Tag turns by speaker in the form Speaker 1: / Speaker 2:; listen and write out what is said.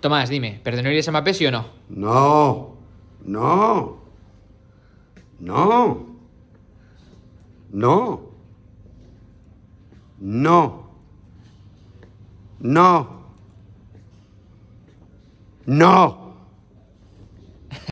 Speaker 1: Tomás, dime, ¿perdonarías a Mapesio sí o no?
Speaker 2: No, no, no, no, no, no,
Speaker 3: no.